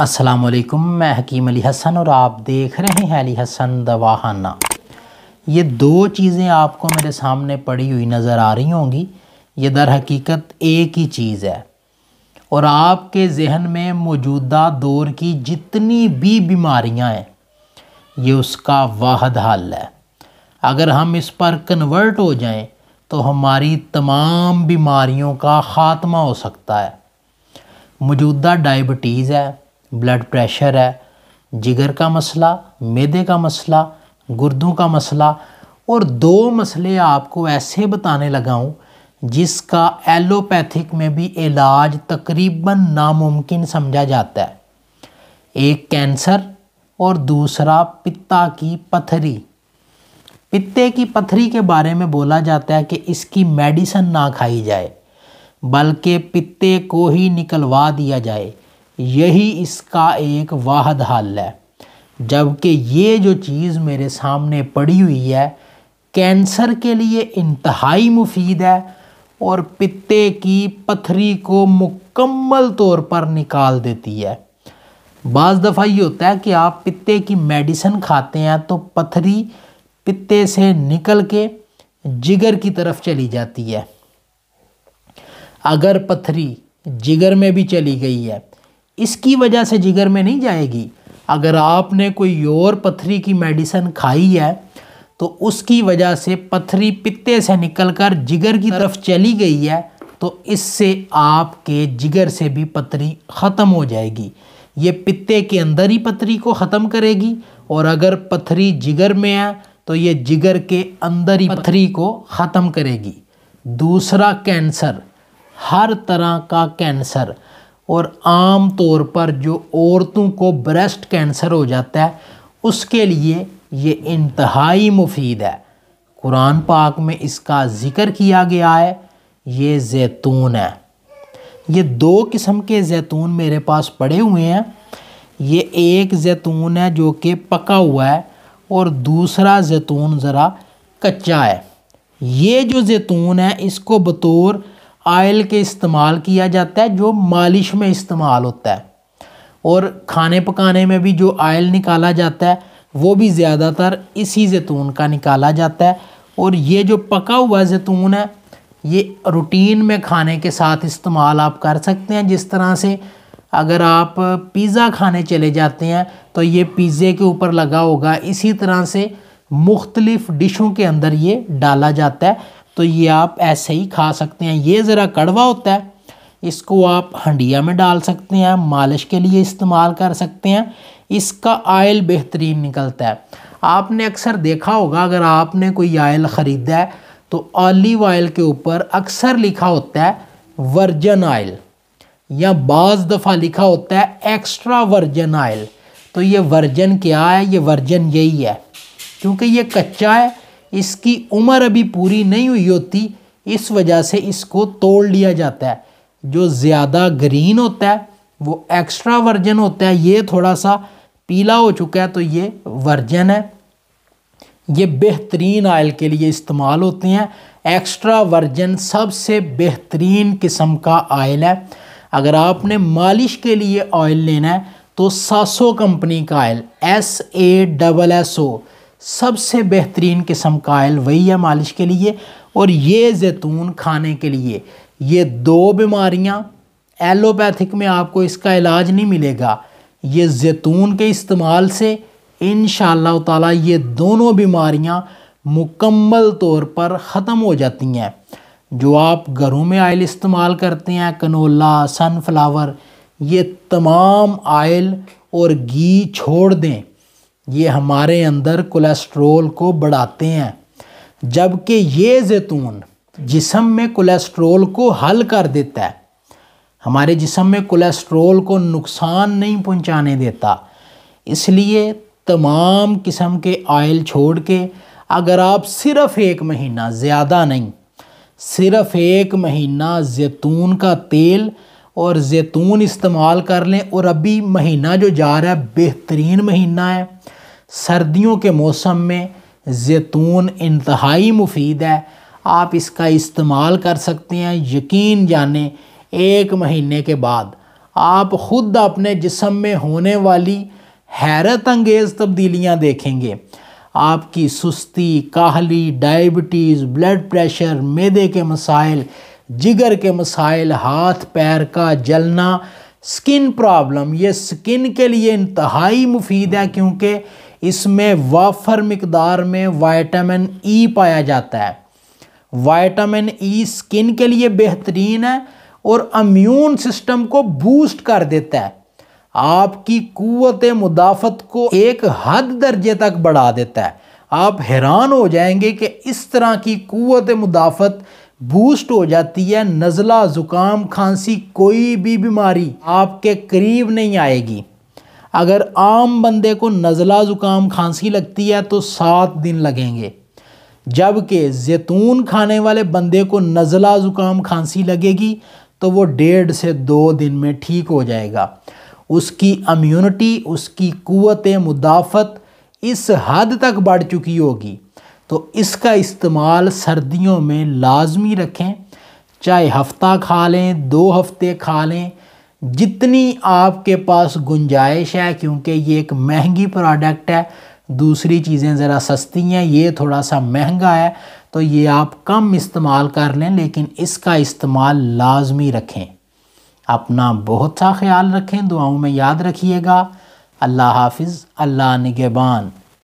असलकम मैं हकीम अली हसन और आप देख रहे हैं अली हसन दवाहाना ये दो चीज़ें आपको मेरे सामने पड़ी हुई नज़र आ रही होंगी ये दर हकीकत एक ही चीज़ है और आपके जहन में मौजूदा दौर की जितनी भी बीमारियां हैं ये उसका वाहद हल है अगर हम इस पर कन्वर्ट हो जाएं तो हमारी तमाम बीमारियों का ख़ात्मा हो सकता है मौजूदा डायबिटीज़ है ब्लड प्रेशर है जिगर का मसला मैदे का मसला गुर्दों का मसला और दो मसले आपको ऐसे बताने लगा हूँ जिसका एलोपैथिक में भी इलाज तकरीबन नामुमकिन समझा जाता है एक कैंसर और दूसरा पित्ता की पथरी पित्ते की पथरी के बारे में बोला जाता है कि इसकी मेडिसन ना खाई जाए बल्कि पित्ते को ही निकलवा दिया जाए यही इसका एक वाहद हल है जबकि ये जो चीज़ मेरे सामने पड़ी हुई है कैंसर के लिए इंतहाई मुफीद है और पित्ते की पथरी को मुकम्मल तौर पर निकाल देती है बज़ दफ़ा ये होता है कि आप पित्ते की मेडिसिन खाते हैं तो पथरी पित्ते से निकल के जिगर की तरफ चली जाती है अगर पथरी जिगर में भी चली गई है इसकी वजह से जिगर में नहीं जाएगी अगर आपने कोई और पथरी की मेडिसन खाई है तो उसकी वजह से पथरी पित्ते से निकलकर जिगर की तरफ चली गई है तो इससे आपके जिगर से भी पथरी ख़त्म हो जाएगी ये पित्ते के अंदर ही पथरी को ख़त्म करेगी और अगर पथरी जिगर में है तो ये जिगर के अंदर ही पथरी को ख़त्म करेगी दूसरा कैंसर हर तरह का कैंसर और आम तौर पर जो औरतों को ब्रेस्ट कैंसर हो जाता है उसके लिए ये इंतहाई मुफीद है कुरान पाक में इसका ज़िक्र किया गया है ये जैतून है ये दो किस्म के जैतून मेरे पास पड़े हुए हैं ये एक जैतून है जो कि पका हुआ है और दूसरा जैतून ज़रा कच्चा है ये जो जैतून है इसको बतौर आयल के इस्तेमाल किया जाता है जो मालिश में इस्तेमाल होता है और खाने पकाने में भी जो आयल निकाला जाता है वो भी ज़्यादातर इसी जैतून का निकाला जाता है और ये जो पका हुआ जैतून है ये रूटीन में खाने के साथ इस्तेमाल आप कर सकते हैं जिस तरह से अगर आप पिज़्ज़ा खाने चले जाते हैं तो ये पिज़्ज़े के ऊपर लगा होगा इसी तरह से मुख्तलिफ़ डिशों के अंदर ये डाला जाता है तो ये आप ऐसे ही खा सकते हैं ये ज़रा कड़वा होता है इसको आप हंडिया में डाल सकते हैं मालिश के लिए इस्तेमाल कर सकते हैं इसका आयल बेहतरीन निकलता है आपने अक्सर देखा होगा अगर आपने कोई आयल ख़रीदा है तो ऑलिव आयल के ऊपर अक्सर लिखा होता है वर्जन आयल या बाज़ दफ़ा लिखा होता है एक्स्ट्रा वर्जन आयल तो ये वर्जन क्या है ये वर्जन यही है क्योंकि ये कच्चा है इसकी उम्र अभी पूरी नहीं हुई होती इस वजह से इसको तोड़ लिया जाता है जो ज़्यादा ग्रीन होता है वो एक्स्ट्रा वर्जन होता है ये थोड़ा सा पीला हो चुका है तो ये वर्जन है ये बेहतरीन आयल के लिए इस्तेमाल होते हैं एक्स्ट्रा वर्जन सबसे बेहतरीन किस्म का आयल है अगर आपने मालिश के लिए ऑयल लेना है तो सासो कंपनी का oil S A double S O सबसे बेहतरीन किस्म का आयल वही है मालिश के लिए और ये जैतून खाने के लिए ये दो बीमारियाँ एलोपैथिक में आपको इसका इलाज नहीं मिलेगा ये जैतून के इस्तेमाल से इन ताला ये दोनों बीमारियाँ मुकम्मल तौर पर ख़त्म हो जाती हैं जो आप घरों में आयल इस्तेमाल करते हैं कनोला सनफ्लावर ये तमाम आयल और घी छोड़ दें ये हमारे अंदर कोलेस्ट्रोल को बढ़ाते हैं जबकि ये जैतून जिसम में कोलेस्ट्रोल को हल कर देता है हमारे जिसम में कोलेस्ट्रोल को नुकसान नहीं पहुंचाने देता इसलिए तमाम किस्म के आयल छोड़ के अगर आप सिर्फ़ एक महीना ज़्यादा नहीं सिर्फ़ एक महीना जैतून का तेल और जैतून इस्तेमाल कर लें और अभी महीना जो जा रहा है बेहतरीन महीना है सर्दियों के मौसम में जैतून इंतहाई मुफीद है आप इसका इस्तेमाल कर सकते हैं यकीन जाने एक महीने के बाद आप ख़ुद अपने जिसम में होने वाली हैरत अंगेज़ तब्दीलियाँ देखेंगे आपकी सुस्ती काहली डायबिटीज़ ब्लड प्रेशर मैदे के मसाइल जिगर के मसाइल हाथ पैर का जलना स्किन प्रॉब्लम ये स्किन के लिए इंतहाई मुफीद है क्योंकि इसमें वाफर मकदार में वाइटामिन ई पाया जाता है वाइटामिन ई स्किन के लिए बेहतरीन है और अम्यून सिस्टम को बूस्ट कर देता है आपकी क़वत मुदाफ़त को एक हद दर्जे तक बढ़ा देता है आप हैरान हो जाएंगे कि इस तरह की क़वत मुदाफ़त बूस्ट हो जाती है नज़ला ज़ुकाम खांसी कोई भी बीमारी आपके करीब नहीं आएगी अगर आम बंदे को नज़ला ज़ुकाम खांसी लगती है तो सात दिन लगेंगे जबकि जैतून खाने वाले बंदे को नज़ला ज़ुकाम खांसी लगेगी तो वो डेढ़ से दो दिन में ठीक हो जाएगा उसकी अम्यूनिटी उसकी क़वत मुदाफ़त इस हद तक बढ़ चुकी होगी तो इसका इस्तेमाल सर्दियों में लाजमी रखें चाहे हफ्ता खा लें दो हफ्ते खा लें जितनी आपके पास गुंजाइश है क्योंकि ये एक महंगी प्रोडक्ट है दूसरी चीज़ें ज़रा सस्ती हैं ये थोड़ा सा महंगा है तो ये आप कम इस्तेमाल कर लें लेकिन इसका इस्तेमाल लाजमी रखें अपना बहुत सा ख्याल रखें दुआओं में याद रखिएगा अल्लाह हाफिज़ अल्लाह निगेबान